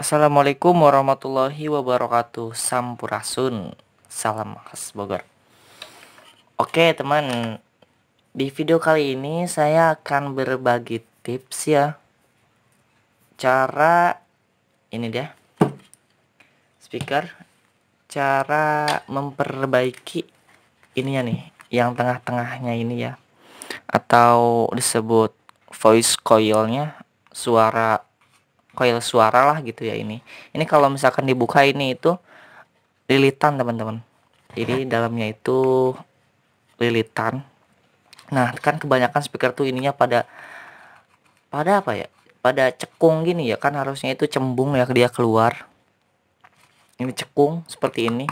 Assalamualaikum warahmatullahi wabarakatuh Sampurasun Salam khas Bogor Oke teman Di video kali ini saya akan berbagi tips ya Cara Ini dia speaker cara memperbaiki ininya nih yang tengah-tengahnya ini ya atau disebut voice coilnya suara coil suara lah gitu ya ini ini kalau misalkan dibuka ini itu lilitan teman-teman jadi dalamnya itu lilitan nah kan kebanyakan speaker tuh ininya pada pada apa ya pada cekung gini ya kan harusnya itu cembung ya dia keluar ini cekung seperti ini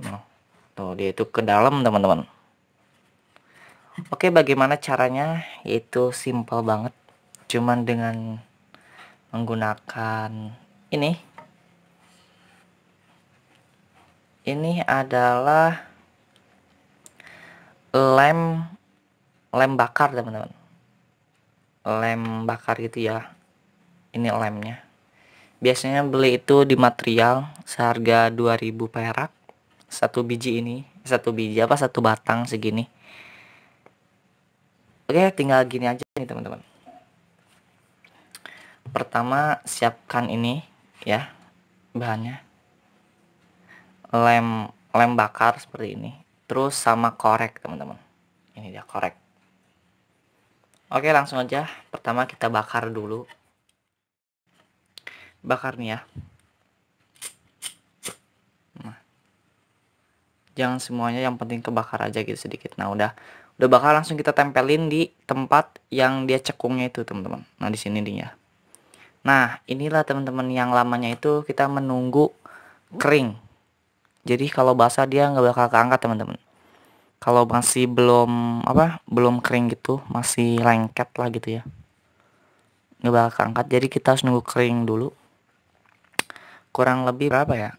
nah, tuh dia itu ke dalam teman-teman Oke bagaimana caranya yaitu simple banget cuman dengan menggunakan ini ini adalah lem lem bakar teman-teman lem bakar gitu ya ini lemnya biasanya beli itu di material seharga 2000 perak satu biji ini satu biji apa satu batang segini oke tinggal gini aja nih teman-teman pertama siapkan ini ya bahannya lem lem bakar seperti ini terus sama korek teman-teman ini dia korek oke langsung aja pertama kita bakar dulu bakar nih ya nah. jangan semuanya yang penting kebakar aja gitu sedikit nah udah udah bakar langsung kita tempelin di tempat yang dia cekungnya itu teman-teman nah di sini dia nah inilah teman-teman yang lamanya itu kita menunggu kering jadi kalau basah dia nggak bakal keangkat teman-teman kalau masih belum apa belum kering gitu masih lengket lah gitu ya nggak bakal keangkat jadi kita harus nunggu kering dulu kurang lebih berapa ya?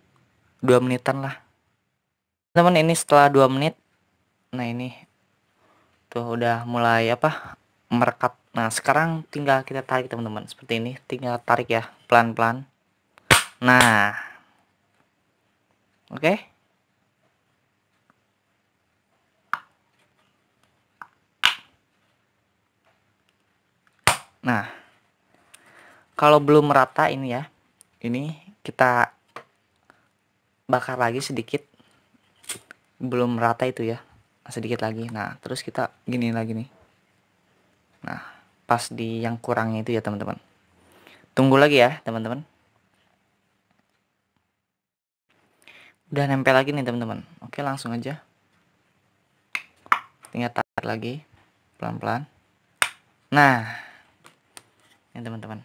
Dua menitan lah. Teman ini setelah dua menit, nah ini tuh udah mulai apa merekat. Nah sekarang tinggal kita tarik teman-teman seperti ini, tinggal tarik ya pelan-pelan. Nah, oke. Okay. Nah, kalau belum merata ini ya, ini kita bakar lagi sedikit belum rata itu ya sedikit lagi nah terus kita gini lagi nih nah pas di yang kurangnya itu ya teman-teman tunggu lagi ya teman-teman udah nempel lagi nih teman-teman oke langsung aja tinggal tarik lagi pelan-pelan nah ini teman-teman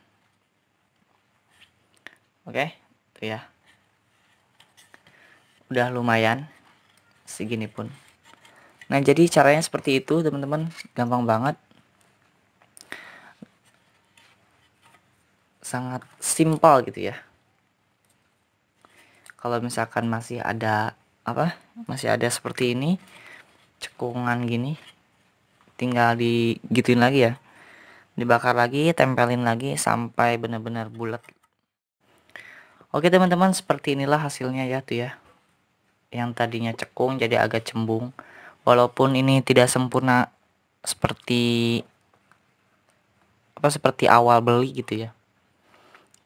oke gitu ya udah lumayan segini pun nah jadi caranya seperti itu teman-teman gampang banget sangat simpel gitu ya kalau misalkan masih ada apa masih ada seperti ini cekungan gini tinggal digituin lagi ya dibakar lagi tempelin lagi sampai benar-benar bulat Oke teman-teman seperti inilah hasilnya ya tuh ya. Yang tadinya cekung jadi agak cembung. Walaupun ini tidak sempurna seperti apa seperti awal beli gitu ya.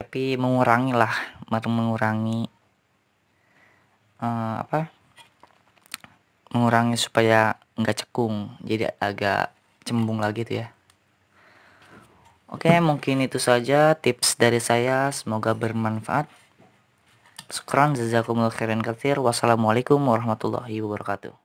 Tapi mengurangi lah, eh, mengurangi uh, apa? Mengurangi supaya nggak cekung, jadi agak cembung lagi tuh ya. Oke, mungkin itu saja tips dari saya. Semoga bermanfaat. Sekarang jazakumullah khairan katsir. Wassalamualaikum warahmatullahi wabarakatuh.